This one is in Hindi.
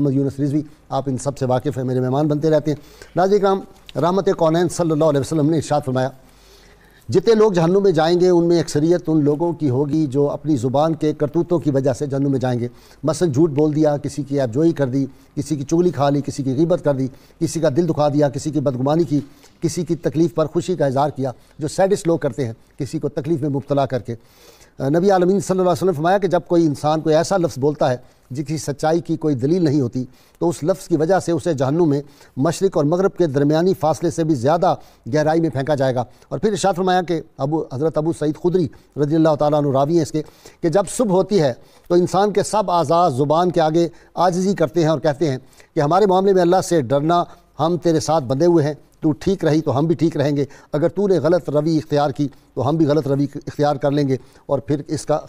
मोहम्मद यूनस रिजवी आप इन सब से वाकिफ़ हैं मेरे मेहमान बनते रहते हैं नाजी कराम रामत कौन सल्ला वसलम ने इशात फरमाया जितने लोग जहन्नुम में जाएंगे उनमें अक्सरियत उन लोगों की होगी जो अपनी ज़ुबान के करतूतों की वजह से जहन्नुम में जाएंगे मसल झूठ बोल दिया किसी की आपजोई कर दी किसी की चुगली खा ली किसी की गिबत कर दी किसी का दिल दुखा दिया किसी की बदगुमानी की किसी की तकलीफ़ पर खुशी का इजहार किया जो सैडिस्ट लोग करते हैं किसी को तकलीफ़ में मुबतला करके नबी आलमीन सल्लल्लाहु अलैहि वसल्लम फरमाया कि जब कोई इंसान कोई ऐसा लफ्ज़ बोलता है जिसकी सच्चाई की कोई दलील नहीं होती तो उस लफ्ज़ की वजह से उसे जहन्नुम में मशरक़ और मगरब के दरमियानी फासले से भी ज़्यादा गहराई में फेंका जाएगा और फिर इशात फरमाया कि अबू हज़रत अबू सईद खुदरी रजी अल्लाह तावी हैं इसके कि जब सुबह होती है तो इंसान के सब आज़ाद ज़ुबान के आगे आजजी करते हैं और कहते हैं कि हमारे मामले में अल्लाह से डरना हम तेरे साथ बंधे हुए हैं तू ठीक रही तो हम भी ठीक रहेंगे अगर तूने गलत रवि इख्तियार की तो हम भी गलत रवि इख्तियार कर लेंगे और फिर इसका